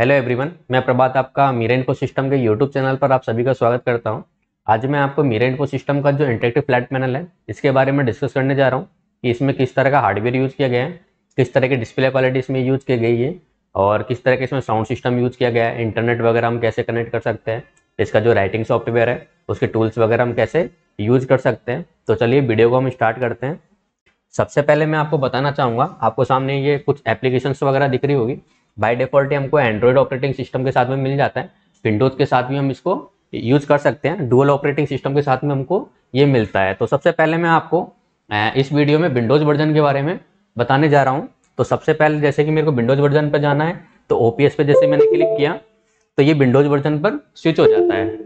Hello everyone मैं प्रभात आपका Meera info system के यूट्यूब चैनल पर आप सभी का स्वागत करता हूं आज मैं आपको मीरा इन्फो सिस्टम का जो इंटरेक्टिव फ्लैट पैनल है इसके बारे में डिस्कस करने जा रहा हूं कि इसमें किस तरह का हार्डवेयर यूज़ किया गया है किस तरह की डिस्प्ले क्वालिटी इसमें यूज़ की गई है और किस तरह के इसमें साउंड सिस्टम यूज़ किया गया है इंटरनेट वगैरह हम कैसे कनेक्ट कर सकते हैं इसका जो राइटिंग सॉफ्टवेयर है उसके टूल्स वगैरह हम कैसे यूज़ कर सकते हैं तो चलिए वीडियो को हम स्टार्ट करते हैं सबसे पहले मैं आपको बताना चाहूँगा आपको सामने ये कुछ एप्लीकेशन वगैरह दिख रही होगी बाय डिफॉल्ट हमको एंड्रॉयड ऑपरेटिंग सिस्टम के साथ में मिल जाता है विंडोज़ के साथ भी हम इसको यूज़ कर सकते हैं डुअल ऑपरेटिंग सिस्टम के साथ में हमको ये मिलता है तो सबसे पहले मैं आपको इस वीडियो में विंडोज़ वर्जन के बारे में बताने जा रहा हूँ तो सबसे पहले जैसे कि मेरे को विंडोज़ वर्जन पर जाना है तो ओ पे जैसे मैंने क्लिक किया तो ये विंडोज़ वर्जन पर स्विच हो जाता है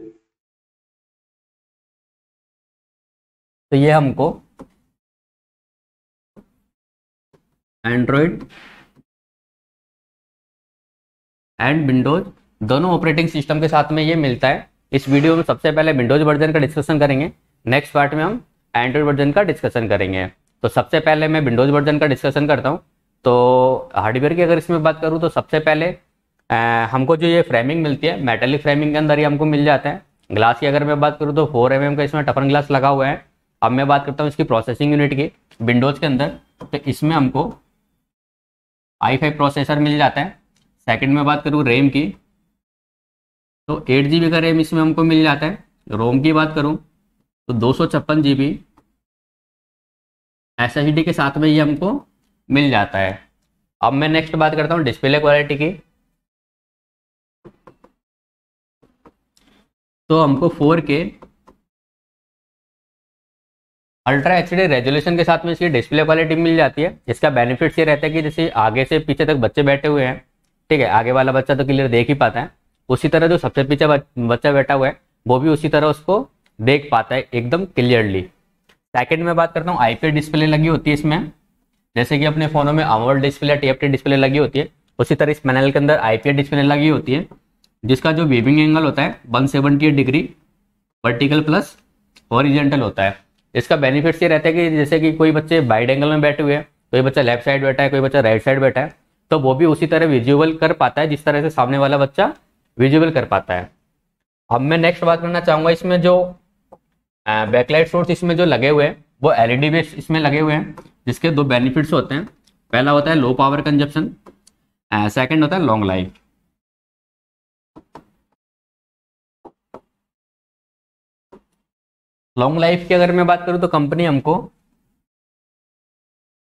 तो ये हमको एंड्रॉइड एंड विंडोज दोनों ऑपरेटिंग सिस्टम के साथ में ये मिलता है इस वीडियो में सबसे पहले विंडोज वर्जन का डिस्कशन करेंगे नेक्स्ट पार्ट में हम एंड्रॉयड वर्जन का डिस्कशन करेंगे तो सबसे पहले मैं विंडोज वर्जन का डिस्कशन करता हूँ तो हार्डवेयर की अगर इसमें बात करूँ तो सबसे पहले आ, हमको जो ये फ्रेमिंग मिलती है मेटलिक फ्रेमिंग के अंदर ही हमको मिल जाता है ग्लास की अगर मैं बात करूँ तो फोर एम mm का इसमें टफन ग्लास लगा हुआ है अब मैं बात करता हूँ इसकी प्रोसेसिंग यूनिट की विंडोज़ के अंदर तो इसमें हमको आई फाइव प्रोसेसर मिल जाता है सेकंड में बात करूँ रैम की तो एट जी का रैम इसमें हमको मिल जाता है रोम की बात करूँ तो दो सौ छप्पन जी बी एस डी के साथ में ये हमको मिल जाता है अब मैं नेक्स्ट बात करता हूँ डिस्प्ले क्वालिटी की तो हमको फोर के अल्ट्रा एच डी रेजोल्यूशन के साथ में इसकी डिस्प्ले क्वालिटी मिल जाती है इसका बेनिफिट्स ये रहता है कि जैसे आगे से पीछे तक बच्चे बैठे हुए हैं ठीक है आगे वाला बच्चा तो क्लियर देख ही पाता है उसी तरह जो सबसे पीछे बच्चा बैठा हुआ है वो भी उसी तरह उसको देख पाता है एकदम क्लियरली सेकेंड में बात करता हूँ आईपी डिस्प्ले लगी होती है इसमें जैसे कि अपने फोनों में अमोल डिस्प्ले टीएफटी डिस्प्ले लगी होती है उसी तरह इस पैनल के अंदर आईपीए डिस्प्ले लगी होती है जिसका जो वीविंग एंगल होता है one seventy degree vertical plus horizontal होता है इसका बेनिफिट्स ये रहता है कि जैसे कि कोई बच्चे बाइड एंगल में बैठे हुए हैं कोई बच्चा लेफ्ट साइड बैठा है कोई बच्चा राइट साइड बैठा है तो वो भी उसी तरह विजुअल कर पाता है जिस तरह से सामने वाला बच्चा विजुअल कर पाता है अब मैं नेक्स्ट बात करना चाहूंगा इसमें जो बैकलाइट सोर्स इसमें जो लगे हुए हैं वो एलईडी बेस e इसमें लगे हुए हैं जिसके दो बेनिफिट्स होते हैं पहला होता है लो पावर कंजप्शन सेकंड होता है लॉन्ग लाइफ लॉन्ग लाइफ की अगर मैं बात करूं तो कंपनी हमको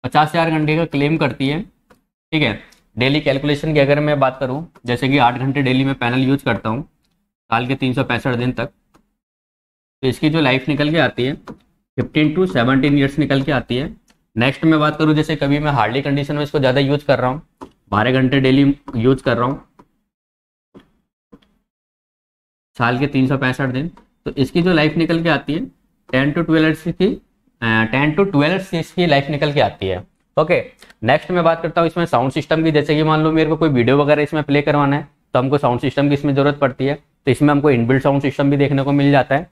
पचास हजार घंटे का क्लेम करती है ठीक है डेली कैलकुलेशन की अगर मैं बात करूँ जैसे कि आठ घंटे डेली में पैनल यूज करता हूँ साल के तीन दिन तक तो इसकी जो लाइफ निकल के आती है फिफ्टीन टू सेवनटीन ईयर्स निकल के आती है नेक्स्ट मैं बात करूँ जैसे कभी मैं हार्डली कंडीशन में इसको ज़्यादा यूज कर रहा हूँ बारह घंटे डेली यूज कर रहा हूँ साल के तीन सौ पैंसठ दिन तो इसकी जो लाइफ निकल के आती है टेन टू ट्वेल्व की टेन टू ट्वेल्व इसकी लाइफ निकल के आती है ओके नेक्स्ट मैं बात करता हूँ इसमें साउंड सिस्टम की जैसे कि मान लो मेरे को कोई वीडियो वगैरह इसमें प्ले करवाना है तो हमको साउंड सिस्टम की इसमें जरूरत पड़ती है तो इसमें हमको इनबिल्ट साउंड सिस्टम भी देखने को मिल जाता है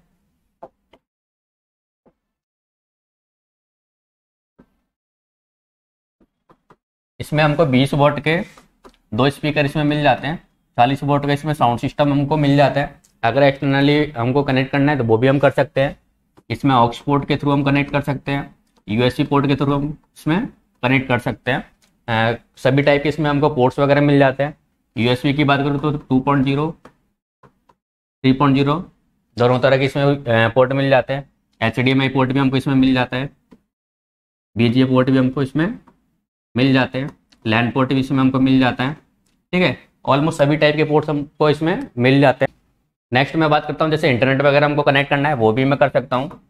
इसमें हमको 20 वोट के दो स्पीकर इसमें मिल जाते हैं 40 वोट का इसमें साउंड सिस्टम हमको मिल जाता है अगर एक्सटर्नली हमको कनेक्ट करना है तो वो भी हम कर सकते हैं इसमें ऑक्सपोर्ट के थ्रू हम कनेक्ट कर सकते हैं यूएससी पोर्ट के थ्रू हम इसमें कनेक्ट कर सकते हैं सभी टाइप के इसमें हमको पोर्ट्स वगैरह मिल जाते हैं यूएसबी की बात करूँ तो two point zero three point zero दोनों तरह के इसमें पोर्ट मिल जाते हैं एच पोर्ट भी हमको इसमें मिल जाता है बी पोर्ट भी हमको इसमें मिल जाते हैं लैंड पोर्ट भी इसमें हमको मिल जाता है ठीक है ऑलमोस्ट सभी टाइप के पोर्ट्स हमको इसमें मिल जाते हैं नेक्स्ट मैं बात करता हूँ जैसे इंटरनेट वगैरह हमको कनेक्ट करना है वो भी मैं कर सकता हूँ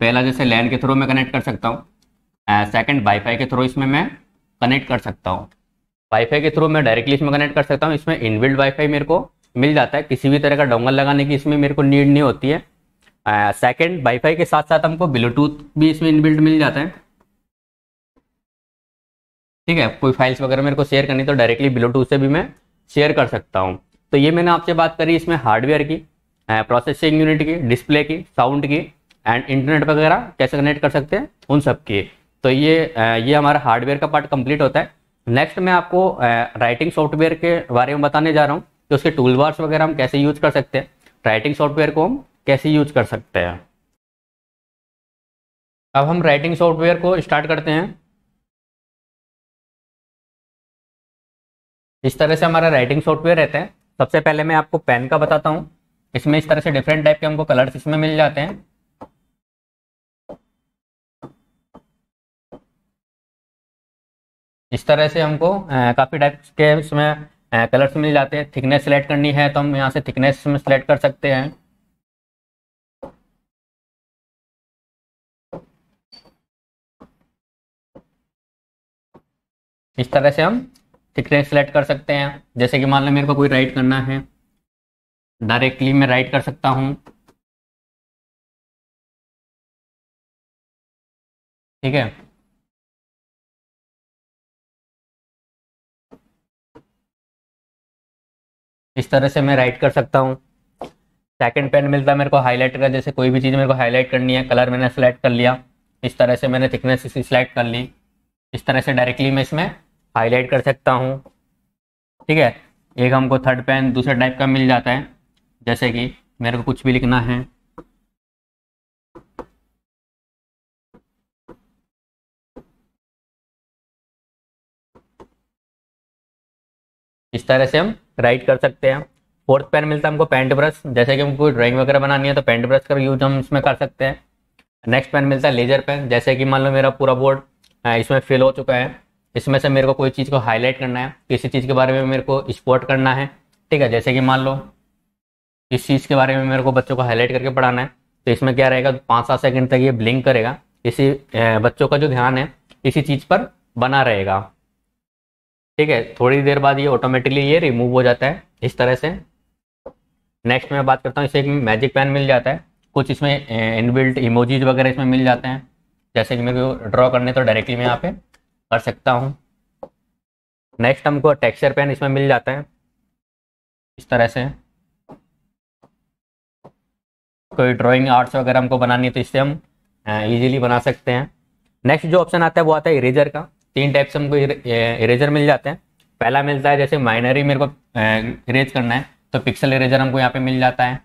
पहला जैसे लैन के थ्रू मैं कनेक्ट कर सकता हूँ सेकंड वाईफाई के थ्रू इसमें मैं कनेक्ट कर सकता हूँ वाईफाई के थ्रू मैं डायरेक्टली इसमें कनेक्ट कर सकता हूँ इसमें इनबिल्ड वाईफाई मेरे को मिल जाता है किसी भी तरह का डोंगल लगाने की इसमें मेरे को नीड नहीं होती है सेकेंड uh, वाईफाई के साथ साथ हमको ब्लूटूथ भी इसमें इनबिल्ट मिल जाता है ठीक है कोई फाइल्स वगैरह मेरे को शेयर करनी तो डायरेक्टली ब्लूटूथ से भी मैं शेयर कर सकता हूँ तो ये मैंने आपसे बात करी इसमें हार्डवेयर की प्रोसेसिंग uh, यूनिट की डिस्प्ले की साउंड की एंड इंटरनेट वगैरह कैसे कनेक्ट कर सकते हैं उन सब के तो ये ये हमारा हार्डवेयर का पार्ट कंप्लीट होता है नेक्स्ट मैं आपको राइटिंग सॉफ्टवेयर के बारे में बताने जा रहा हूँ कि तो उसके टूल बार्स वगैरह हम कैसे यूज कर सकते हैं राइटिंग सॉफ्टवेयर को हम कैसे यूज कर सकते हैं अब हम राइटिंग सॉफ्टवेयर को स्टार्ट करते हैं इस तरह से हमारा राइटिंग सॉफ्टवेयर रहता है सबसे पहले मैं आपको पेन का बताता हूँ इसमें इस तरह से डिफरेंट टाइप के हमको कलर्स इसमें मिल जाते हैं इस तरह से हमको काफ़ी टाइप के इसमें कलर्स मिल जाते हैं थिकनेस सेलेक्ट करनी है तो हम यहाँ से थिकनेस में सेलेक्ट कर सकते हैं इस तरह से हम थिकनेस सेलेक्ट कर सकते हैं जैसे कि मान लो मेरे को कोई राइट करना है डायरेक्टली मैं राइट कर सकता हूँ ठीक है इस तरह से मैं राइट कर सकता हूँ सेकंड पेन मिलता है मेरे को हाईलाइटर का जैसे कोई भी चीज़ मेरे को हाईलाइट करनी है कलर मैंने सेलेक्ट कर लिया इस तरह से मैंने थिकनेस इसी सिलेक्ट कर ली इस तरह से डायरेक्टली मैं इसमें हाईलाइट कर सकता हूँ ठीक है एक हमको थर्ड पेन दूसरे टाइप का मिल जाता है जैसे कि मेरे को कुछ भी लिखना है इस तरह से हम राइट कर सकते हैं फोर्थ पेन मिलता है हमको पेंट ब्रश जैसे कि हमको ड्राइंग वगैरह बनानी है तो पेंट ब्रश का यूज हम इसमें कर सकते हैं नेक्स्ट पेन मिलता है लेजर पेन जैसे कि मान लो मेरा पूरा बोर्ड इसमें फिल हो चुका है इसमें से मेरे को कोई चीज़ को हाईलाइट करना है किसी चीज़ के बारे में मेरे को स्पॉट करना है ठीक है जैसे कि मान लो इस चीज़ के बारे में मेरे को बच्चों को हाईलाइट करके पढ़ाना है तो इसमें क्या रहेगा पाँच सात सेकंड तक ये ब्लिंक करेगा इसी बच्चों का जो ध्यान है इसी चीज़ पर बना रहेगा ठीक है थोड़ी देर बाद ये ऑटोमेटिकली ये रिमूव हो जाता है इस तरह से नेक्स्ट मैं बात करता हूँ इसे एक मैजिक पेन मिल जाता है कुछ इसमें इनबिल्ट इमोजीज वगैरह इसमें मिल जाते हैं जैसे कि मेरे को ड्रॉ करने तो डायरेक्टली मैं यहाँ पे कर सकता हूँ नेक्स्ट हमको टेक्सचर पेन इसमें मिल जाता है इस तरह से कोई ड्राइंग आर्ट्स वगैरह हमको बनानी है तो इससे हम इजीली बना सकते हैं नेक्स्ट जो ऑप्शन आता है वो आता है इरेजर का तीन टाइप से हमको इरेजर मिल जाते हैं पहला मिलता है जैसे माइनरी मेरे को इरेज करना है तो पिक्सल इरेजर हमको यहाँ पे मिल जाता है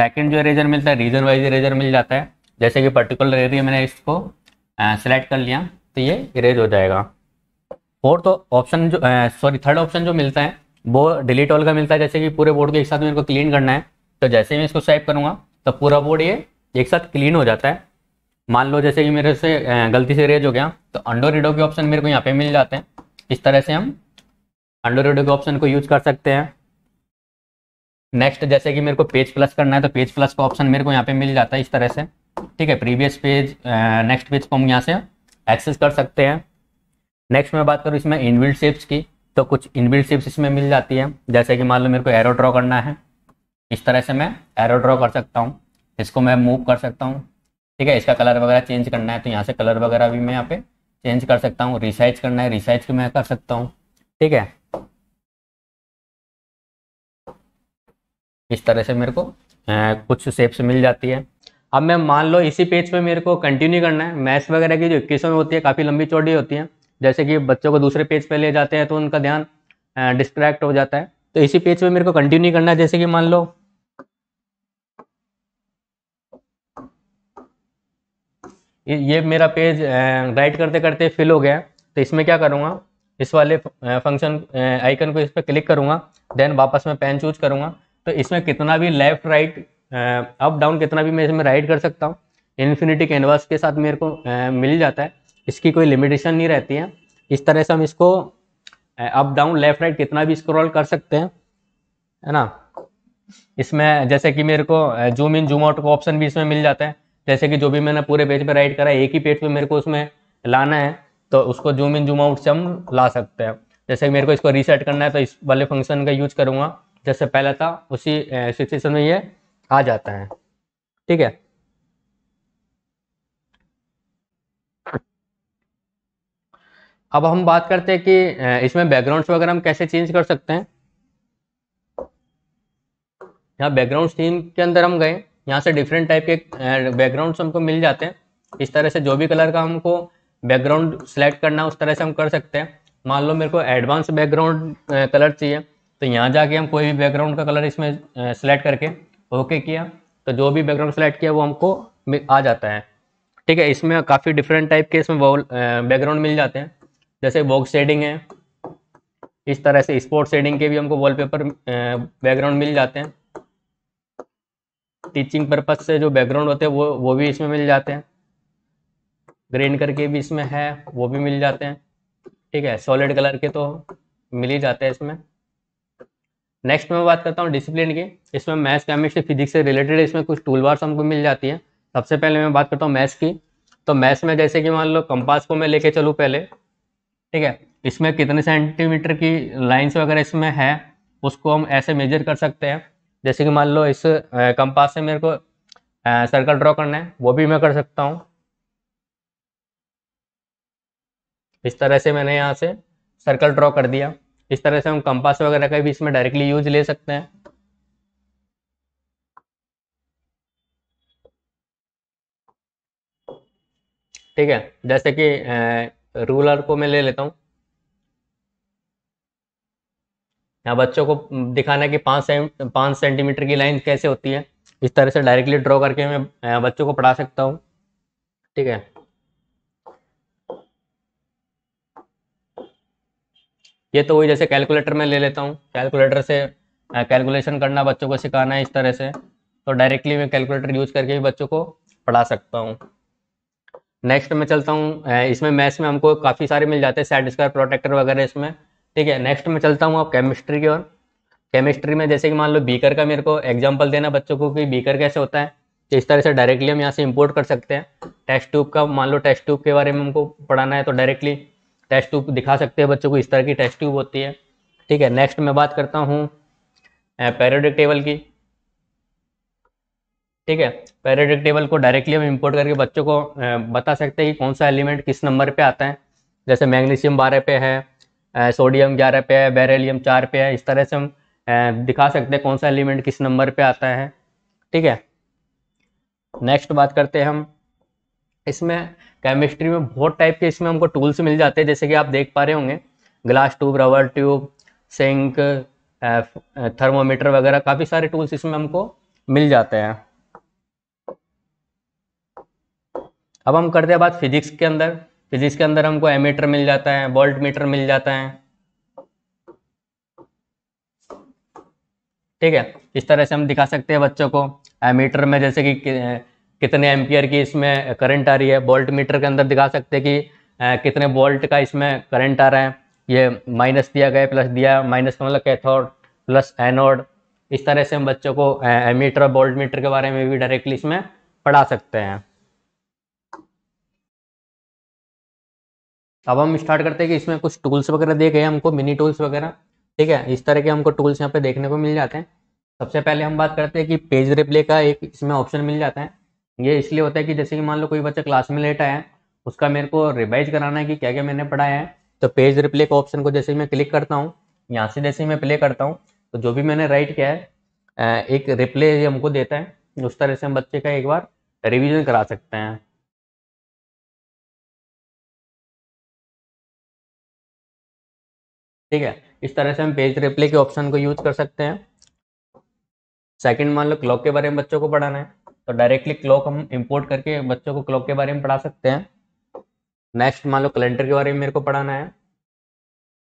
सेकंड जो इरेजर मिलता है रीजन वाइज इरेजर मिल जाता है जैसे कि पर्टिकुलर एरिया मैंने इसको सेलेक्ट कर लिया तो ये इरेज हो जाएगा फोर्थ ऑप्शन जो सॉरी थर्ड ऑप्शन जो मिलता है वो डिलीट ऑल का मिलता है जैसे कि पूरे बोर्ड को एक साथ मेरे को क्लीन करना है तो जैसे मैं इसको स्वाइप करूँगा तो पूरा बोर्ड ये एक साथ क्लीन हो जाता है मान लो जैसे कि मेरे से गलती से रेज हो गया तो अंडो रेडो के ऑप्शन मेरे को यहाँ पे मिल जाते हैं इस तरह से हम अंडो रेडो के ऑप्शन को यूज कर सकते हैं नेक्स्ट जैसे कि मेरे को पेज प्लस करना है तो पेज प्लस का ऑप्शन मेरे को यहाँ पे मिल जाता है इस तरह से ठीक है प्रीवियस पेज नेक्स्ट पेज को हम यहाँ से एक्सेस कर सकते हैं नेक्स्ट में बात करूँ इसमें इनबिल्ड शेप्स की तो कुछ इनबिल्ड शेप्स इसमें मिल जाती है जैसे कि मान लो मेरे को एरो ड्रॉ करना है इस तरह से मैं एरो ड्रॉ कर सकता हूँ इसको मैं मूव कर सकता हूँ ठीक है इसका कलर वगैरह चेंज करना है तो यहाँ से कलर वगैरह भी मैं यहाँ पे चेंज कर सकता हूँ रिसाइज करना है रिसाइज मैं कर सकता हूँ ठीक है इस तरह से मेरे को आ, कुछ सेप्स मिल जाती है अब मैं मान लो इसी पेज पे मेरे को कंटिन्यू करना है मैथ्स वगैरह की जो इक्कीसों में होती है काफ़ी लंबी चौड़ी होती है जैसे कि बच्चों को दूसरे पेज पे ले जाते हैं तो उनका ध्यान डिस्ट्रैक्ट हो जाता है तो इसी पेज पे मेरे को कंटिन्यू करना है जैसे कि मान लो ये मेरा पेज राइट करते करते फिल हो गया तो इसमें क्या करूँगा इस वाले फंक्शन आइकन को इस पर क्लिक करूँगा देन वापस मैं पेन चूज करूँगा तो इसमें कितना भी लेफ्ट राइट अप डाउन कितना भी मैं इसमें राइट कर सकता हूँ इन्फिनिटी कैनवास के साथ मेरे को आ, मिल जाता है इसकी कोई लिमिटेशन नहीं रहती है इस तरह से हम इसको अप डाउन लेफ्ट राइट कितना भी स्क्रॉल कर सकते हैं है ना इसमें जैसे कि मेरे को जूम इन जूम आउट का ऑप्शन भी इसमें मिल जाता है जैसे कि जो भी मैंने पूरे पेज पे राइट करा एक ही पेज पे मेरे को उसमें लाना है तो उसको जूम इन जूम आउट से हम ला सकते हैं जैसे मेरे को इसको रीसेट करना है तो इस वाले फंक्शन का यूज करूंगा जैसे पहले था उसी सिचुएशन में ये आ जाता है ठीक है अब हम बात करते हैं कि इसमें बैकग्राउंड्स वगैरह हम कैसे चेंज कर सकते हैं यहाँ बैकग्राउंड थीम के अंदर हम गए यहाँ से डिफरेंट टाइप के बैकग्राउंड्स uh, हमको मिल जाते हैं इस तरह से जो भी कलर का हमको बैकग्राउंड सेलेक्ट करना है उस तरह से हम कर सकते हैं मान लो मेरे को एडवांस बैकग्राउंड कलर चाहिए तो यहाँ जाके हम कोई भी बैकग्राउंड का कलर इसमें सेलेक्ट uh, करके ओके किया तो जो भी बैकग्राउंड सेलेक्ट किया वो हमको आ जाता है ठीक है इसमें काफ़ी डिफरेंट टाइप के इसमें बैकग्राउंड uh, मिल जाते हैं जैसे बॉक्स शेडिंग है इस तरह से स्पोर्ट शेडिंग के भी हमको वॉलपेपर बैकग्राउंड मिल जाते हैं टीचिंग पर्पज से जो बैकग्राउंड होते हैं वो वो भी इसमें मिल जाते हैं ग्रेन करके भी इसमें है वो भी मिल जाते हैं ठीक है सॉलिड कलर के तो मिल ही जाते हैं इसमें नेक्स्ट में बात करता हूँ डिसिप्लिन की इसमें मैथ्स केमिस्ट्री फिजिक्स से रिलेटेड इसमें कुछ टूल बार्स हमको मिल जाती है सबसे पहले मैं बात करता हूँ मैथ्स की तो मैथ्स में जैसे कि मान लो कंपास को मैं लेके चलूँ पहले ठीक है इसमें कितने सेंटीमीटर की लाइन्स वगैरह इसमें है उसको हम ऐसे मेजर कर सकते हैं जैसे कि मान लो इस कंपास से मेरे को सर्कल ड्रॉ करना है वो भी मैं कर सकता हूँ इस तरह से मैंने यहाँ से सर्कल ड्रॉ कर दिया इस तरह से हम कंपास वगैरह का भी इसमें डायरेक्टली यूज ले सकते हैं ठीक है जैसे कि रूलर को मैं ले लेता हूँ यहाँ बच्चों को दिखाना है कि पाँच सें, पाँच सेंटीमीटर की लाइन कैसे होती है इस तरह से डायरेक्टली ड्रॉ करके मैं बच्चों को पढ़ा सकता हूँ ठीक है ये तो वही जैसे कैलकुलेटर में ले लेता हूँ कैलकुलेटर से कैलकुलेशन करना बच्चों को सिखाना है इस तरह से तो डायरेक्टली मैं कैलकुलेटर यूज करके भी बच्चों को पढ़ा सकता हूँ नेक्स्ट मैं चलता हूँ इसमें मैथ्स में हमको काफ़ी सारे मिल जाते हैं सेट स्क्वायर प्रोटेक्टर वगैरह इसमें ठीक है नेक्स्ट में चलता हूँ आप केमिस्ट्री की ओर केमिस्ट्री में जैसे कि मान लो बीकर का मेरे को एग्जाम्पल देना बच्चों को कि बीकर कैसे होता है तो इस तरह से डायरेक्टली हम यहाँ से इम्पोर्ट कर सकते हैं टेस्ट ट्यूब का मान लो टेस्ट ट्यूब के बारे में हमको पढ़ाना है तो डायरेक्टली टेस्ट ट्यूब दिखा सकते हैं बच्चों को इस तरह की टेस्ट ट्यूब होती है ठीक है नेक्स्ट मैं बात करता हूँ पैरोडिक टेबल की ठीक है पैराडिक टेबल को डायरेक्टली हम इम्पोर्ट करके बच्चों को बता सकते हैं कि कौन सा एलिमेंट किस नंबर पे आता है जैसे मैग्नीशियम बारह पे है सोडियम ग्यारह पे है बेरेलियम चार पे है इस तरह से हम दिखा सकते हैं कौन सा एलिमेंट किस नंबर पे आता है ठीक है नेक्स्ट बात करते हैं हम इसमें केमिस्ट्री में बहुत टाइप के इसमें हमको टूल्स मिल जाते हैं जैसे कि आप देख पा रहे होंगे glass tube rubber tube sink thermometer वगैरह काफ़ी सारे टूल्स इसमें हमको मिल जाते हैं अब हम करते हैं बात फिजिक्स के अंदर फिर के अंदर हमको एमीटर मिल जाता है वोल्ट मीटर मिल जाता है ठीक है इस तरह से हम दिखा सकते हैं बच्चों को एमीटर में जैसे कि कितने एम्पियर की इसमें करंट आ रही है वोल्ट मीटर के अंदर दिखा सकते हैं कि कितने वोल्ट का इसमें करंट आ रहा है ये माइनस दिया गया प्लस दिया माइनस का मतलब कैथोड प्लस एनोड इस तरह से हम बच्चों को एमीटर और वोल्ट मीटर के बारे में भी डायरेक्टली इसमें पढ़ा सकते हैं अब हम स्टार्ट करते हैं कि इसमें कुछ टूल्स वगैरह देखे गए हमको मिनी टूल्स वगैरह ठीक है इस तरह के हमको टूल्स यहाँ पे देखने को मिल जाते हैं सबसे पहले हम बात करते हैं कि पेज रिप्ले का एक इसमें ऑप्शन मिल जाता है ये इसलिए होता है कि जैसे कि मान लो कोई बच्चा क्लास में लेट आया उसका मेरे को रिवाइज कराना है कि क्या क्या मैंने पढ़ाया है तो पेज रिप्ले का ऑप्शन को जैसे मैं क्लिक करता हूँ यहाँ से जैसे मैं प्ले करता हूँ तो जो भी मैंने राइट किया है एक रिप्ले हमको देता है उस तरह से हम बच्चे का एक बार रिविजन करा सकते हैं ठीक है इस तरह से हम पेज रिप्ले के ऑप्शन को यूज कर सकते हैं सेकंड मान लो क्लॉक के बारे में बच्चों को पढ़ाना है तो डायरेक्टली क्लॉक हम इंपोर्ट करके बच्चों को क्लॉक के बारे में पढ़ा सकते हैं नेक्स्ट मान लो कैलेंडर के बारे में मेरे को पढ़ाना है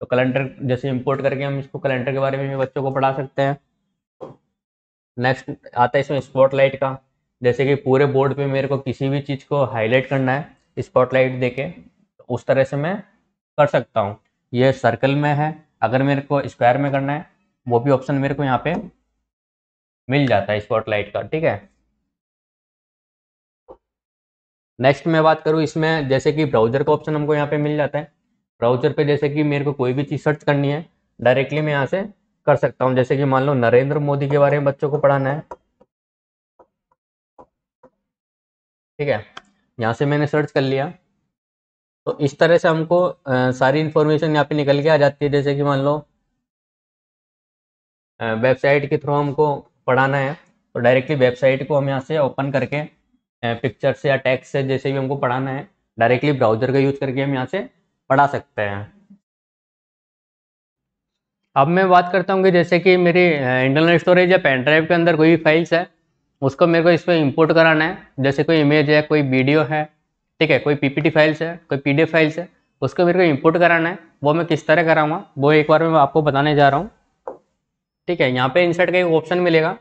तो कैलेंडर जैसे इंपोर्ट करके हम इसको कैलेंडर के बारे में भी बच्चों को पढ़ा सकते हैं नेक्स्ट आता है इसमें स्पॉटलाइट का जैसे कि पूरे बोर्ड पे मेरे को किसी भी चीज़ को हाईलाइट करना है स्पॉटलाइट देके उस तरह से मैं कर सकता हूँ ये सर्कल में है अगर मेरे को स्क्वायर में करना है वो भी ऑप्शन मेरे को यहाँ पे मिल जाता है स्पॉटलाइट का ठीक है नेक्स्ट मैं बात करूँ इसमें जैसे कि ब्राउजर का ऑप्शन हमको यहाँ पे मिल जाता है ब्राउजर पे जैसे कि मेरे को कोई भी चीज़ सर्च करनी है डायरेक्टली मैं यहाँ से कर सकता हूँ जैसे कि मान लो नरेंद्र मोदी के बारे में बच्चों को पढ़ाना है ठीक है यहाँ से मैंने सर्च कर लिया तो इस तरह से हमको आ, सारी इंफॉर्मेशन यहाँ पे निकल के आ जाती है जैसे कि मान लो वेबसाइट के थ्रू हमको पढ़ाना है तो डायरेक्टली वेबसाइट को हम यहाँ से ओपन करके पिक्चर से या टेक्स से जैसे भी हमको पढ़ाना है डायरेक्टली ब्राउजर का यूज करके हम यहाँ से पढ़ा सकते हैं अब मैं बात करता हूँ कि जैसे कि मेरी इंटरनल स्टोरेज या पेन ड्राइव के अंदर कोई भी फाइल्स है उसको मेरे को इस पर इम्पोर्ट कराना है जैसे कोई इमेज है कोई वीडियो है ठीक है कोई पीपीटी फाइल्स है कोई पीडीएफ फाइल्स है उसको मेरे को इंपोर्ट कराना है वो मैं किस तरह कराऊंगा वो एक बार मैं आपको बताने जा रहा हूँ ठीक है यहाँ पे इंसर्ट का एक ऑप्शन मिलेगा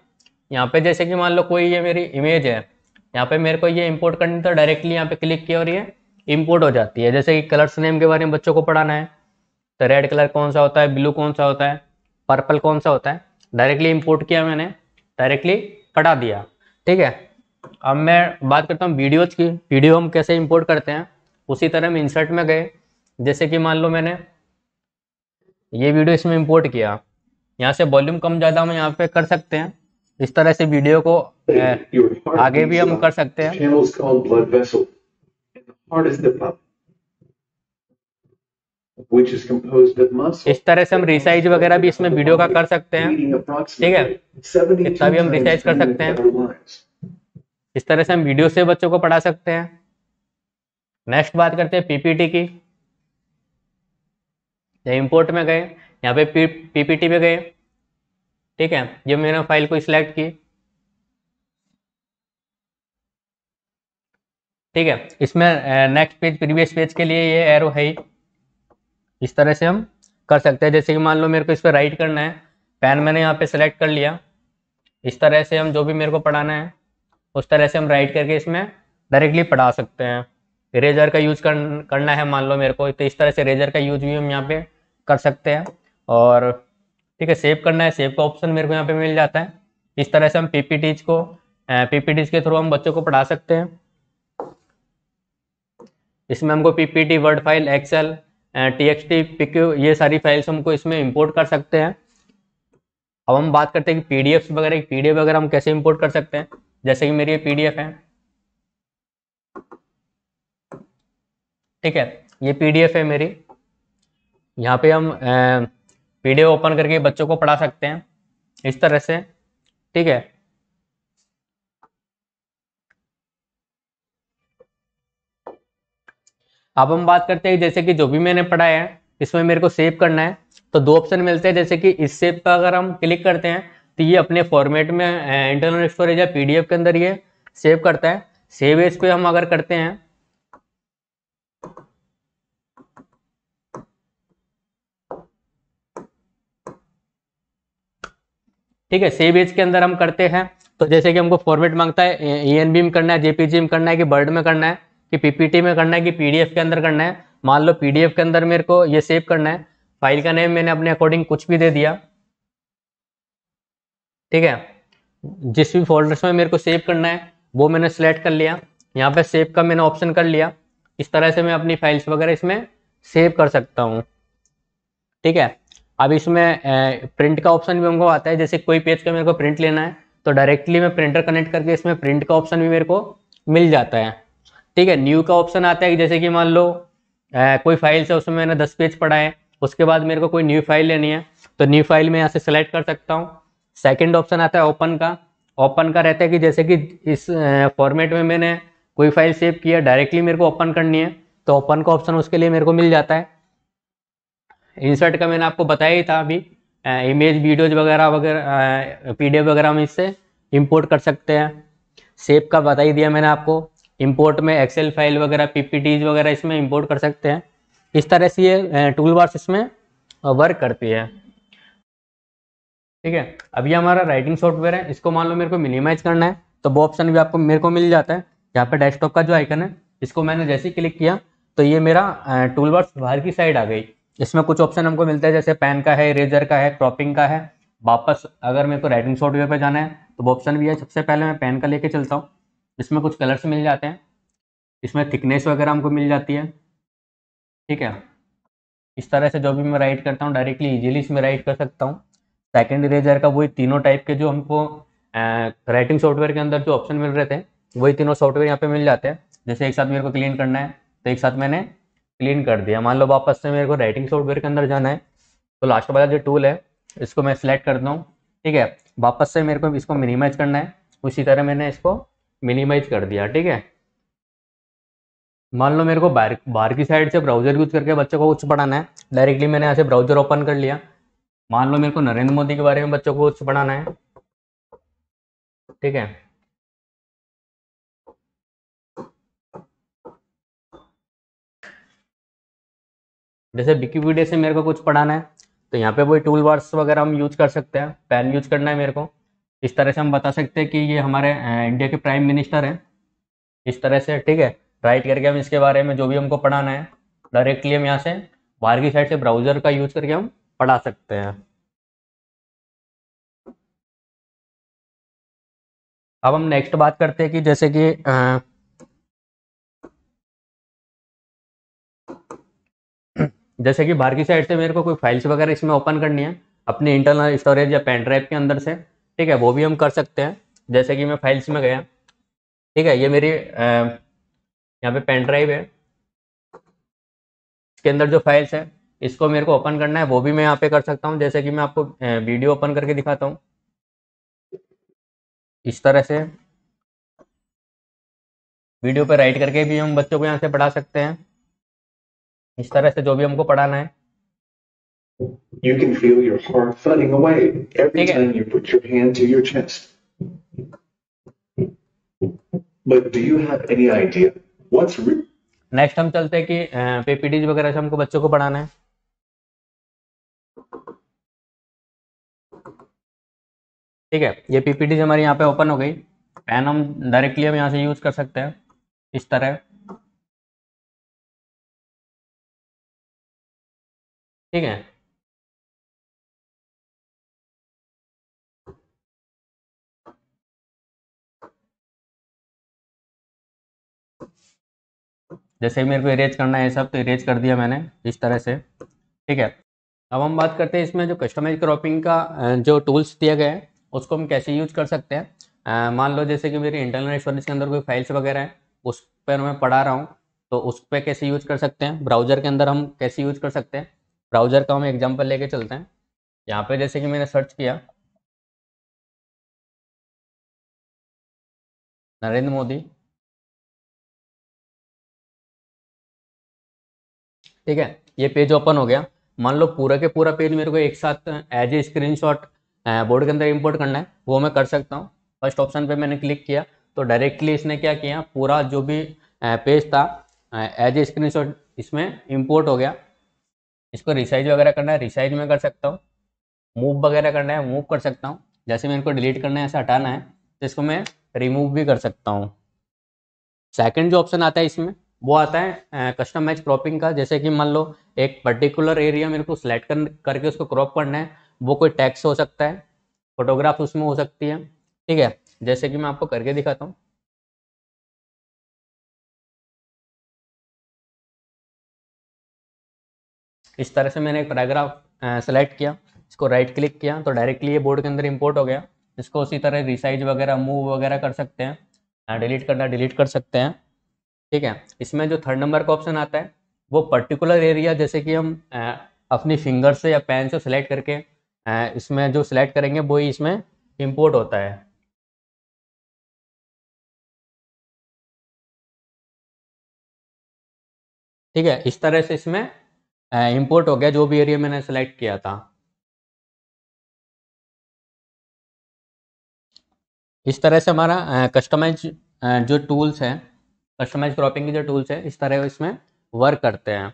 यहाँ पे जैसे कि मान लो कोई ये मेरी इमेज है यहाँ पे मेरे को ये इंपोर्ट करनी तो डायरेक्टली यहाँ पे क्लिक किया और ये इंपोर्ट हो जाती है जैसे कि कलर्स नेम के बारे में बच्चों को पढ़ाना है तो रेड कलर कौन सा होता है ब्लू कौन सा होता है पर्पल कौन सा होता है डायरेक्टली इम्पोर्ट किया मैंने डायरेक्टली पढ़ा दिया ठीक है अब मैं बात करता हूँ वीडियोज की वीडियो हम कैसे इंपोर्ट करते हैं उसी तरह हम इंसर्ट में गए जैसे कि मान लो मैंने ये वीडियो इसमें इंपोर्ट किया यहाँ से वॉल्यूम कम ज़्यादा हम यहाँ पे कर सकते हैं इस तरह से वीडियो को आगे भी हम कर सकते हैं इस तरह से हम रिसाइज वगैरह भी इसमें वीडियो का कर सकते हैं ठीक है इतना भी हम रिसाइज कर सकते हैं इस तरह से हम वीडियो से बच्चों को पढ़ा सकते हैं नेक्स्ट बात करते हैं पीपीटी की इम्पोर्ट में गए यहाँ पे पीपीटी में गए ठीक है ये मैंने फाइल को सिलेक्ट की ठीक है इसमें नेक्स्ट पेज प्रीवियस पेज के लिए ये एरो है ही इस तरह से हम कर सकते हैं जैसे कि मान लो मेरे को इस पर राइट करना है पेन मैंने यहाँ पे सेलेक्ट कर लिया इस तरह से हम जो भी मेरे को पढ़ाना है उस तरह से हम राइट करके इसमें डायरेक्टली पढ़ा सकते हैं रेजर का यूज करना है मान लो मेरे को तो इस तरह से रेजर का यूज भी हम यहाँ पे कर सकते हैं और ठीक है सेव करना है सेव का ऑप्शन मेरे को यहाँ पे मिल जाता है इस तरह से हम पीपीटीज को पीपीटीज के थ्रू हम बच्चों को पढ़ा सकते हैं इसमें हमको PPT word file excel TXT PQ ये सारी फाइल्स हमको इसमें इंपोर्ट कर सकते हैं अब हम बात करते हैं कि पीडीएफ वगैरह पीडीएफ वगैरह हम कैसे इंपोर्ट कर सकते हैं जैसे कि मेरी ये पीडीएफ है ठीक है ये पीडीएफ है मेरी यहाँ पे हम पीडीएफ ओपन करके बच्चों को पढ़ा सकते हैं इस तरह से ठीक है अब हम बात करते हैं जैसे कि जो भी मैंने पढ़ाया है इसमें मेरे को सेव करना है तो दो ऑप्शन मिलते हैं जैसे कि इस सेव पर अगर हम क्लिक करते हैं तो ये अपने फॉर्मेट में इंटरनल स्टोरेज या पीडीएफ के अंदर ये सेव करता है सेव एज को हम अगर करते हैं ठीक है सेव एज के अंदर हम करते हैं तो जैसे कि हमको फॉर्मेट मांगता है ई में करना है जेपीजी में करना है कि बर्ड में करना है कि पीपीटी में करना है कि पीडीएफ के अंदर करना है मान लो पीडीएफ के अंदर मेरे को ये सेव करना है फाइल का नेम मैंने अपने अकॉर्डिंग कुछ भी दे दिया ठीक है जिस भी फोल्डर्स में मेरे को सेव करना है वो मैंने सेलेक्ट कर लिया यहाँ पे सेव का मैंने ऑप्शन कर लिया इस तरह से मैं अपनी फाइल्स वगैरह इसमें सेव कर सकता हूँ ठीक है अब इसमें प्रिंट का ऑप्शन भी हमको आता है जैसे कोई पेज का मेरे को प्रिंट लेना है तो डायरेक्टली मैं प्रिंटर कनेक्ट करके इसमें प्रिंट का ऑप्शन भी मेरे को मिल जाता है ठीक है न्यू का ऑप्शन आता है जैसे कि मान लो आ, कोई फाइल है उसमें मैंने दस पेज पढ़ा है उसके बाद मेरे को कोई न्यू फाइल लेनी है तो न्यू फाइल मैं यहाँ से सेलेक्ट कर सकता हूँ सेकंड ऑप्शन आता है ओपन का ओपन का रहता है कि जैसे कि इस फॉर्मेट में मैंने कोई फाइल सेव किया डायरेक्टली मेरे को ओपन करनी है तो ओपन का ऑप्शन उसके लिए मेरे को मिल जाता है इंसर्ट का मैंने आपको बताया ही था अभी इमेज वीडियोज वगैरह वगैरह पीडीएफ वगैरह हम इससे इंपोर्ट कर सकते हैं सेव का बता ही दिया मैंने आपको इंपोर्ट में एक्सेल फाइल वगैरह पीपीटीज वगैरह इसमें इंपोर्ट कर सकते हैं इस तरह से ये टूल बार्स इसमें वर्क करती है ठीक है अब ये हमारा राइटिंग सॉफ्टवेयर है इसको मान लो मेरे को मिनिमाइज करना है तो वो ऑप्शन भी आपको मेरे को मिल जाता है यहाँ पे डेस्कटॉप का जो आइकन है इसको मैंने जैसे ही क्लिक किया तो ये मेरा टूल बॉक्स बाहर की साइड आ गई इसमें कुछ ऑप्शन हमको मिलते हैं जैसे पेन का है इरेजर का है क्रॉपिंग का है वापस अगर मेरे को राइटिंग सॉफ्टवेयर पर जाना है तो वो ऑप्शन भी है सबसे पहले मैं पेन का लेके चलता हूँ इसमें कुछ कलर्स मिल जाते हैं इसमें थिकनेस वगैरह हमको मिल जाती है ठीक है इस तरह से जो भी मैं राइट करता हूँ डायरेक्टली इजीली इसमें राइट कर सकता हूँ सेकेंड इरेजर का वही तीनों टाइप के जो हमको राइटिंग सॉफ्टवेयर के अंदर जो ऑप्शन मिल रहे थे वही तीनों सॉफ्टवेयर यहाँ पे मिल जाते हैं जैसे एक साथ मेरे को क्लीन करना है तो एक साथ मैंने क्लीन कर दिया मान लो वापस से मेरे को राइटिंग सॉफ्टवेयर के अंदर जाना है तो लास्ट वाला जो टूल है इसको मैं सिलेक्ट करता हूँ ठीक है वापस से मेरे को इसको मिनिमाइज करना है उसी तरह मैंने इसको मिनिमाइज कर दिया ठीक है मान लो मेरे को बाहर बाहर की साइड से ब्राउजर यूज करके बच्चों को कुछ पढ़ाना है डायरेक्टली मैंने यहाँ से ब्राउजर ओपन कर लिया मान लो मेरे को नरेंद्र मोदी के बारे में बच्चों को कुछ पढ़ाना है ठीक है जैसे विकीपीडिया से मेरे को कुछ पढ़ाना है तो यहाँ पे वही टूल वर्ड्स वगैरह हम यूज कर सकते हैं पेन यूज करना है मेरे को इस तरह से हम बता सकते हैं कि ये हमारे इंडिया के प्राइम मिनिस्टर हैं इस तरह से ठीक है राइट करके हम इसके बारे में जो भी हमको पढ़ाना है डायरेक्टली हम यहाँ से बाहर की साइड से ब्राउजर का यूज करके हम पढ़ा सकते हैं अब हम नेक्स्ट बात करते हैं कि जैसे कि आ, जैसे कि बाहर की साइड से मेरे को कोई फाइल्स वगैरह इसमें ओपन करनी है अपने इंटरनल स्टोरेज या पेन ड्राइव के अंदर से ठीक है वो भी हम कर सकते हैं जैसे कि मैं फाइल्स में गया ठीक है ये मेरी यहाँ पे पेन ड्राइव है इसके अंदर जो फाइल्स है इसको मेरे को ओपन करना है वो भी मैं यहाँ पे कर सकता हूँ जैसे कि मैं आपको वीडियो ओपन करके दिखाता हूँ इस तरह से वीडियो पे राइट करके भी हम बच्चों को यहाँ से पढ़ा सकते हैं इस तरह से जो भी हमको पढ़ाना है You can feel your heart thudding away every time you put your hand to your chest. But do you have any idea what's next हम चलते हैं कि पीपीडीज वगैरह से हमको बच्चों को पढ़ाना है ठीक है ये पीपीटी हमारी यहाँ पे ओपन हो गई पेन हम डायरेक्टली हम यहाँ से यूज कर सकते हैं इस तरह ठीक है जैसे मेरे को इरेज करना है सब तो इरेज कर दिया मैंने इस तरह से ठीक है अब हम बात करते हैं इसमें जो कस्टमाइज क्रॉपिंग का जो टूल्स दिया गया है उसको हम कैसे यूज कर सकते हैं मान लो जैसे कि मेरी इंटरनल स्टोरेज के अंदर कोई फाइल्स वगैरह है उस पर मैं पढ़ा रहा हूँ तो उस पर कैसे यूज कर सकते हैं ब्राउजर के अंदर हम कैसे यूज कर सकते हैं ब्राउजर का हम एग्जाम्पल लेके चलते हैं यहाँ पे जैसे कि मैंने सर्च किया नरेंद्र मोदी ठीक है ये पेज ओपन हो गया मान लो पूरा के पूरा पेज मेरे को एक साथ एज ए स्क्रीनशॉट बोर्ड के अंदर इम्पोर्ट करना है वो मैं कर सकता हूँ फर्स्ट ऑप्शन पे मैंने क्लिक किया तो डायरेक्टली इसने क्या किया पूरा जो भी पेज था एज ए स्क्रीन इसमें इम्पोर्ट हो गया इसको रिसाइज वगैरह करना है रिसाइज में कर सकता हूँ मूव वगैरह करना है मूव कर सकता हूँ जैसे मैं इनको डिलीट करना है ऐसे हटाना है तो इसको मैं रिमूव भी कर सकता हूँ सेकेंड जो ऑप्शन आता है इसमें वो आता है कस्टमाइज क्रॉपिंग का जैसे कि मान लो एक पर्टिकुलर एरिया मेरे को सिलेक्ट करके उसको क्रॉप करना है वो कोई टैक्स हो सकता है फोटोग्राफ उसमें हो सकती है ठीक है जैसे कि मैं आपको करके दिखाता हूँ इस तरह से मैंने एक पैराग्राफ सेलेक्ट किया इसको राइट क्लिक किया तो डायरेक्टली ये बोर्ड के अंदर इंपोर्ट हो गया इसको उसी तरह रिसाइज वगैरह मूव वगैरह कर सकते हैं डिलीट करना डिलीट कर सकते हैं ठीक है इसमें जो थर्ड नंबर का ऑप्शन आता है वो पर्टिकुलर एरिया जैसे कि हम अपनी फिंगर से या पेन से सेलेक्ट करके इसमें जो सिलेक्ट करेंगे वो ही इसमें इंपोर्ट होता है ठीक है इस तरह से इसमें इंपोर्ट हो गया जो भी एरिया मैंने सेलेक्ट किया था इस तरह से हमारा कस्टमाइज जो टूल्स हैं कस्टमाइज क्रॉपिंग के जो टूल्स हैं इस तरह इसमें वर्क करते हैं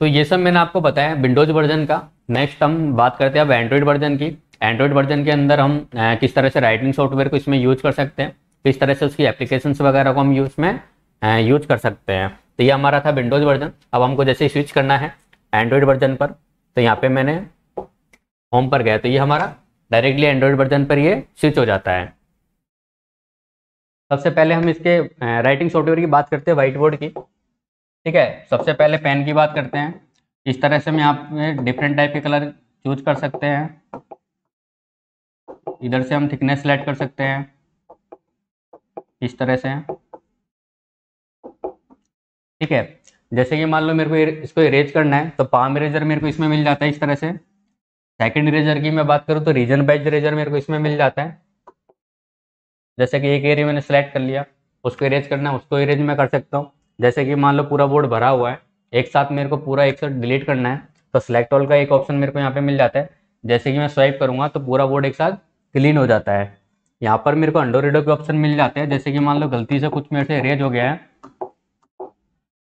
तो ये सब मैंने आपको बताया विंडोज वर्जन का नेक्स्ट हम बात करते हैं अब एंड्रॉयड वर्जन की एंड्रॉइड वर्जन के अंदर हम किस तरह से राइटिंग सॉफ्टवेयर को इसमें यूज कर सकते हैं किस तरह से उसकी एप्लीकेशन वगैरह को हम यूज में यूज कर सकते हैं तो ये हमारा था विंडोज वर्जन अब हमको जैसे स्विच करना है एंड्रॉयड वर्जन पर तो यहाँ पे मैंने होम पर गया तो ये हमारा डायरेक्टली एंड्रॉयड वर्जन पर ये स्विच हो जाता है सबसे पहले हम इसके राइटिंग सॉफ्टवेयर की बात करते हैं वाइट बोर्ड की ठीक है सबसे पहले पेन की बात करते हैं इस तरह से मैं आप डिफरेंट टाइप के कलर चूज कर सकते हैं इधर से हम थिकनेस सेलेक्ट कर सकते हैं इस तरह से ठीक है जैसे कि मान लो मेरे को इसको इरेज करना है तो पाम इरेजर मेरे को इसमें मिल जाता है इस तरह से सेकंड इरेजर की मैं बात करूँ तो रीजन बाइज इरेजर मेरे को इसमें मिल जाता है जैसे कि एक एरिया मैंने सेलेक्ट कर लिया उसको इरेज करना है उसको इरेज मैं कर सकता हूँ जैसे कि मान लो पूरा बोर्ड भरा हुआ है एक साथ मेरे को पूरा एक साथ डिलीट करना है तो सिलेक्ट ऑल का एक ऑप्शन मेरे को यहाँ पे मिल जाता है जैसे कि मैं स्वाइप करूंगा तो पूरा बोर्ड एक साथ क्लीन हो जाता है यहाँ पर मेरे को अंडो रेडो के ऑप्शन मिल जाते हैं जैसे कि मान लो गलती से कुछ मेरे से रेज हो गया है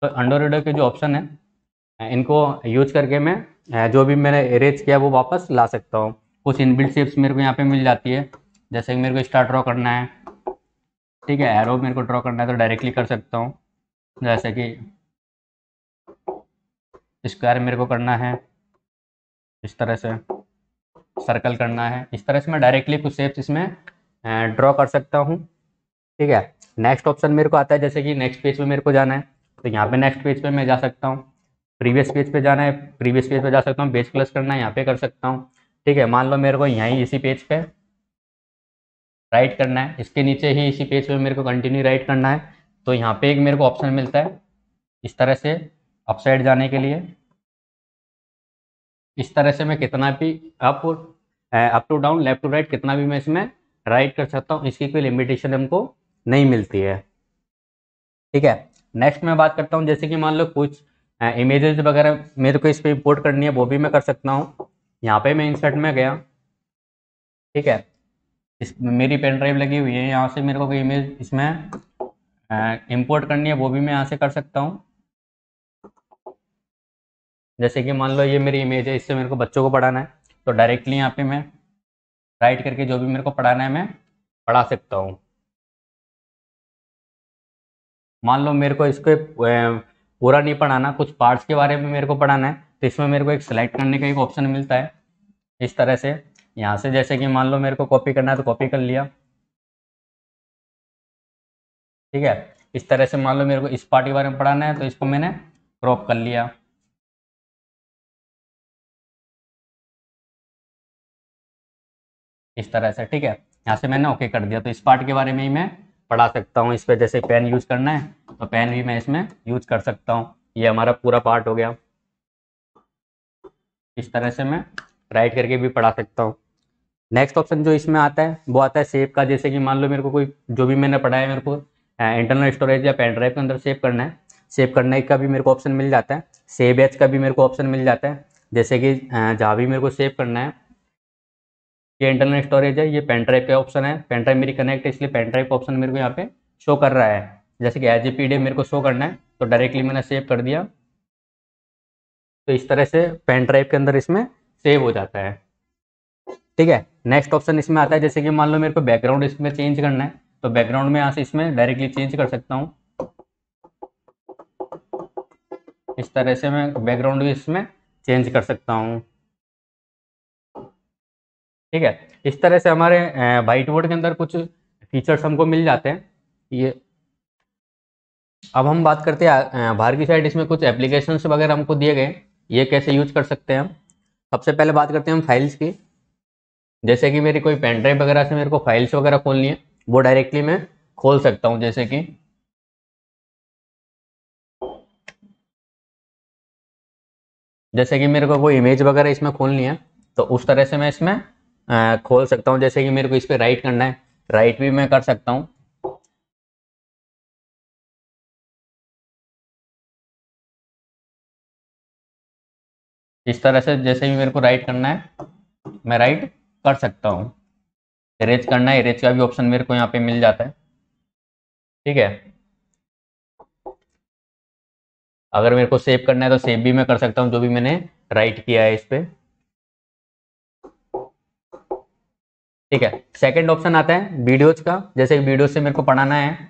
तो अंडो रेडो के जो ऑप्शन है इनको यूज करके मैं जो भी मैंने एरेज किया वो वापस ला सकता हूँ कुछ इनबिल्ड शेप्स मेरे को यहाँ पे मिल जाती है जैसे कि मेरे को स्टार ड्रॉ करना है ठीक है एरो मेरे को ड्रॉ करना है तो डायरेक्टली कर सकता हूँ जैसे कि स्क्वायर मेरे को करना है इस तरह से सर्कल करना है इस तरह से मैं डायरेक्टली कुछ शेप्स इसमें ड्रॉ कर सकता हूँ ठीक है नेक्स्ट ऑप्शन मेरे को आता है जैसे कि नेक्स्ट पेज पे मेरे को जाना है तो यहाँ पे नेक्स्ट पेज पे मैं जा सकता हूँ प्रीवियस पेज पे जाना है प्रीवियस पेज पे जा सकता हूँ बेस क्लस करना है यहाँ पे कर सकता हूँ ठीक है मान लो मेरे को यहीं इसी पेज पे राइट करना है इसके नीचे ही इसी पेज पे मेरे को कंटिन्यू राइट करना है तो यहाँ पे एक मेरे को ऑप्शन मिलता है इस तरह से अपसाइड जाने के लिए इस तरह से मैं कितना भी up up to down left to right कितना भी मैं इसमें राइट कर सकता हूँ इसकी कोई लिमिटेशन हमको नहीं मिलती है ठीक है नेक्स्ट मैं बात करता हूँ जैसे कि मान लो कुछ इमेजेस वगैरह मेरे को इस पर इम्पोर्ट करनी है वो भी मैं कर सकता हूँ यहाँ पे मैं इंसर्ट में गया ठीक है इस मेरी पेन ड्राइव लगी हुई है यहाँ से मेरे को कोई इमेज इसमें इंपोर्ट करनी है वो भी मैं यहाँ से कर सकता हूँ जैसे कि मान लो ये मेरी इमेज है इससे मेरे को बच्चों को पढ़ाना है तो डायरेक्टली यहाँ पे मैं राइट करके जो भी मेरे को पढ़ाना है मैं पढ़ा सकता हूँ मान लो मेरे को इसको पूरा नहीं पढ़ाना कुछ पार्ट्स के बारे में मेरे को पढ़ाना है तो इसमें मेरे को एक सिलेक्ट करने का एक ऑप्शन मिलता है इस तरह से यहाँ से जैसे कि मान लो मेरे को कॉपी करना है तो कॉपी कर लिया ठीक है इस तरह से मान लो मेरे को इस पार्ट के बारे में पढ़ाना है तो इसको मैंने क्रॉप कर लिया इस तरह से ठीक है यहां से मैंने ओके कर दिया तो इस पार्ट के बारे में ही मैं पढ़ा सकता हूँ इस पर जैसे पेन यूज करना है तो पेन भी मैं इसमें यूज कर सकता हूँ ये हमारा पूरा पार्ट हो गया इस तरह से मैं राइट करके भी पढ़ा सकता हूँ नेक्स्ट ऑप्शन जो इसमें आता है वो आता है सेप का जैसे कि मान लो मेरे को कोई जो भी मैंने पढ़ाया मेरे को इंटरनल स्टोरेज या पेन ड्राइव के अंदर सेव करना है सेव करने का भी मेरे को ऑप्शन मिल जाता है सेव एच का भी मेरे को ऑप्शन मिल जाता है जैसे कि जहाँ भी मेरे को सेव करना है ये इंटरनल स्टोरेज है ये पेन ड्राइव का ऑप्शन है पेन ड्राइव मेरी कनेक्ट है इसलिए पेन ड्राइव का ऑप्शन मेरे को यहाँ पे शो कर रहा है जैसे कि एज ए पी मेरे को शो करना है तो डायरेक्टली मैंने सेव कर दिया तो इस तरह से पेन ड्राइव के अंदर इसमें सेव हो जाता है ठीक है नेक्स्ट ऑप्शन इसमें आता है जैसे कि मान लो मेरे को बैकग्राउंड इसमें चेंज करना है तो बैकग्राउंड में यहाँ से इसमें डायरेक्टली चेंज कर सकता हूँ इस तरह से मैं बैकग्राउंड भी इसमें चेंज कर सकता हूँ ठीक है इस तरह से हमारे वाइट बोर्ड के अंदर कुछ फीचर्स हमको मिल जाते हैं ये अब हम बात करते हैं बाहर की साइड इसमें कुछ एप्लीकेशन वगैरह हमको दिए गए ये कैसे यूज कर सकते हैं हम सबसे पहले बात करते हैं हम फाइल्स की जैसे कि मेरी कोई पेन ड्राइव वगैरह से मेरे को फाइल्स वगैरह खोलनी है वो डायरेक्टली मैं खोल सकता हूं जैसे कि जैसे कि मेरे को कोई इमेज वगैरह इसमें खोलनी है तो उस तरह से मैं इसमें आ, खोल सकता हूं जैसे कि मेरे को इस पर राइट करना है राइट भी मैं कर सकता हूं इस तरह से जैसे भी मेरे को राइट करना है मैं राइट कर सकता हूं इरेज करना है इरेज का भी ऑप्शन मेरे को यहाँ पे मिल जाता है ठीक है अगर मेरे को सेव करना है तो सेव भी मैं कर सकता हूँ जो भी मैंने राइट किया है इस पर ठीक है सेकेंड ऑप्शन आता है वीडियोज का जैसे वीडियो से मेरे को पढ़ाना है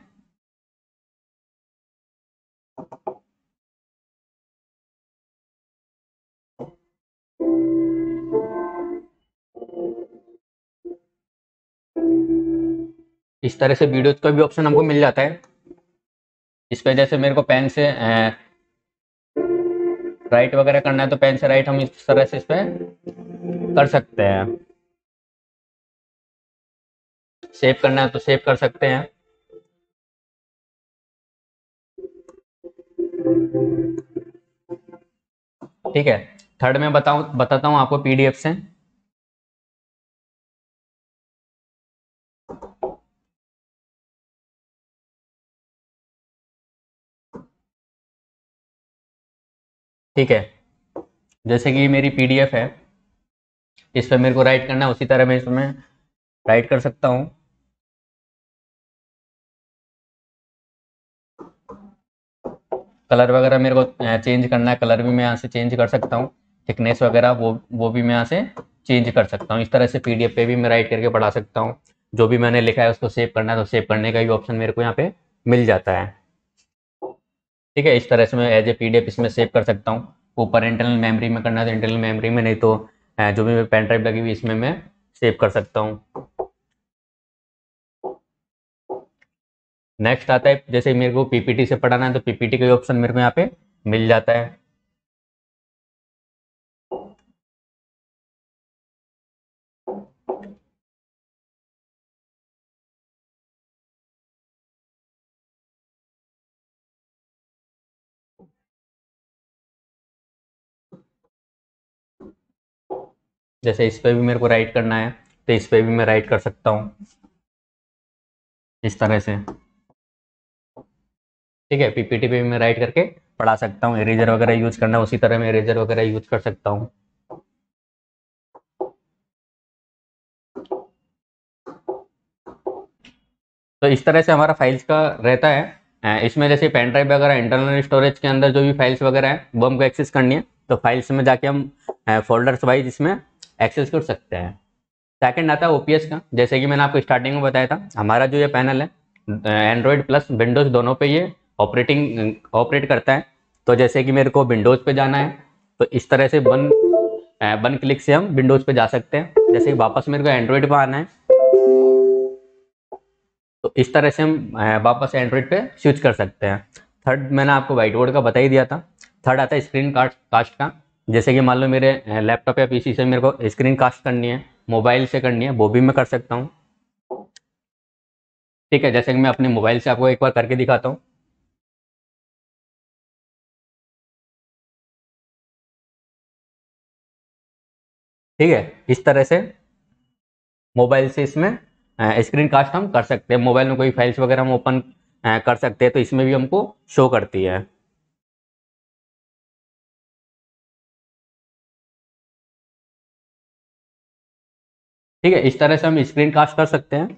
इस तरह से वीडियोज का भी ऑप्शन हमको मिल जाता है इस पर जैसे मेरे को पेन से राइट वगैरह करना है तो पेन से राइट हम इस तरह से इस पर कर सकते हैं सेव करना है तो सेव कर सकते हैं ठीक है थर्ड में बताऊ बताता हूं आपको पीडीएफ से ठीक है जैसे कि मेरी पीडीएफ है इस पर मेरे को राइट करना है उसी तरह मैं इसमें राइट कर सकता हूँ कलर वगैरह मेरे को चेंज करना है कलर भी मैं यहाँ से चेंज कर सकता हूँ थिकनेस वगैरह वो वो भी मैं यहाँ से चेंज कर सकता हूँ इस तरह से पीडीएफ पे भी मैं राइट करके पढ़ा सकता हूँ जो भी मैंने लिखा है उसको सेव करना है तो सेव करने का भी ऑप्शन मेरे को यहाँ पे मिल जाता है ठीक है इस तरह से मैं एज ए पी इसमें सेव कर सकता हूँ ऊपर इंटरनल मेमोरी में करना है तो इंटरनल मेमोरी में नहीं तो जो भी पेन ड्राइव लगी हुई इसमें मैं सेव कर सकता हूँ नेक्स्ट आता है जैसे मेरे को पीपीटी से पढ़ाना है तो पीपीटी का ऑप्शन मेरे को यहाँ पे मिल जाता है जैसे इस पे भी मेरे को राइट करना है तो इस पे भी मैं राइट कर सकता हूँ इस तरह से ठीक है पीपीटी पे भी मैं राइट करके पढ़ा सकता हूँ इरेजर वगैरह यूज करना है उसी तरह मैं इरेजर वगैरह यूज कर सकता हूँ तो इस तरह से हमारा फाइल्स का रहता है इसमें जैसे पेन ड्राइव वगैरह इंटरनल स्टोरेज के अंदर जो भी फाइल्स वगैरह है वो हमको एक्सेस करनी है तो फाइल्स में जाके हम फोल्डर्स वाइज इसमें एक्सेस कर सकते हैं सेकंड आता है ओपीएस का जैसे कि मैंने आपको स्टार्टिंग में बताया था हमारा जो ये पैनल है एंड्रॉयड प्लस विंडोज़ दोनों पे ये ऑपरेटिंग ऑपरेट करता है तो जैसे कि मेरे को विंडोज़ पे जाना है तो इस तरह से वन वन क्लिक से हम विंडोज़ पे जा सकते हैं जैसे कि वापस मेरे को एंड्रॉयड पर आना है तो इस तरह से हम वापस एंड्रॉयड पे स्विच कर सकते हैं थर्ड मैंने आपको वाइट बोर्ड का बता ही दिया था थर्ड आता है स्क्रीन कास्ट कास्ट का जैसे कि मान लो मेरे लैपटॉप या पीसी से मेरे को स्क्रीन कास्ट करनी है मोबाइल से करनी है वो भी मैं कर सकता हूँ ठीक है जैसे कि मैं अपने मोबाइल से आपको एक बार करके दिखाता हूँ ठीक है इस तरह से मोबाइल से इसमें स्क्रीन कास्ट हम कर सकते हैं मोबाइल में कोई फाइल्स वगैरह हम ओपन कर सकते हैं तो इसमें भी हमको शो करती है ठीक है इस तरह से हम स्क्रीन कास्ट कर सकते हैं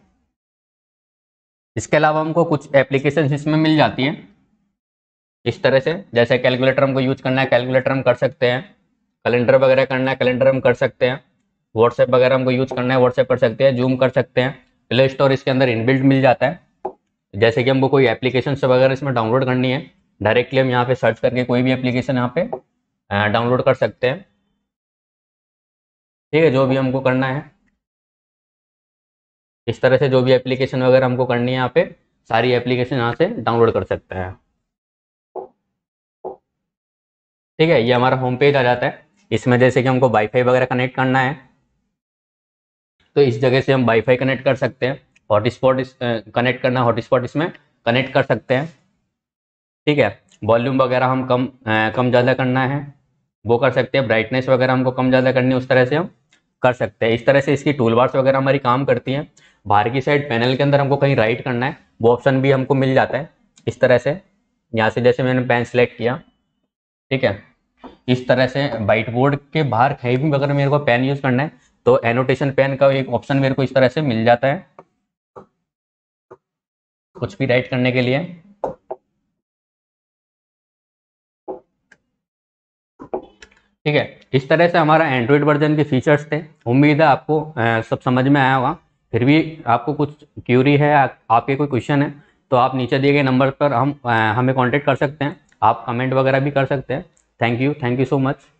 इसके अलावा हमको कुछ एप्लीकेशन इसमें मिल जाती हैं इस तरह से जैसे कैलकुलेटर हमको यूज करना है कैलकुलेटर हम कर सकते हैं कैलेंडर वगैरह करना है कैलेंडर हम कर सकते हैं व्हाट्सएप वगैरह हमको यूज करना है व्हाट्सएप कर सकते हैं जूम कर सकते हैं प्ले स्टोर इसके अंदर इनबिल्ट मिल जाता है जैसे कि हमको कोई एप्लीकेशन वगैरह इसमें डाउनलोड करनी है डायरेक्टली हम यहाँ पे सर्च करके कोई भी एप्लीकेशन यहाँ पे डाउनलोड कर सकते हैं ठीक है जो भी हमको करना है इस तरह से जो भी एप्लीकेशन वगैरह हमको करनी है यहाँ पे सारी एप्लीकेशन यहाँ से डाउनलोड कर सकते हैं ठीक है ये हमारा होम पेज आ जाता है इसमें जैसे कि हमको वाईफाई वगैरह कनेक्ट करना है तो इस जगह से हम वाईफाई कनेक्ट कर सकते हैं हॉटस्पॉट इस कनेक्ट करना है हॉटस्पॉट इसमें कनेक्ट कर सकते हैं ठीक है वॉल्यूम वगैरह हम कम आ, कम ज़्यादा करना है वो कर सकते हैं ब्राइटनेस वगैरह हमको कम ज़्यादा करनी है उस तरह से हम कर सकते हैं इस तरह से इसकी टूल बार्स वगैरह हमारी काम करती हैं बाहर की साइड पैनल के अंदर हमको कहीं राइट करना है वो ऑप्शन भी हमको मिल जाता है इस तरह से यहाँ से जैसे मैंने पेन सेलेक्ट किया ठीक है इस तरह से वाइट बोर्ड के बाहर कहीं भी अगर मेरे को पेन यूज़ करना है तो एनोटेशन पेन का एक ऑप्शन मेरे को इस तरह से मिल जाता है कुछ भी राइट करने के लिए ठीक है इस तरह से हमारा एंड्रॉइड वर्जन के फीचर्स थे उम्मीद है आपको आ, सब समझ में आया होगा फिर भी आपको कुछ क्यूरी है आपके कोई क्वेश्चन है तो आप नीचे दिए गए नंबर पर हम हमें कांटेक्ट कर सकते हैं आप कमेंट वगैरह भी कर सकते हैं thank you thank you so much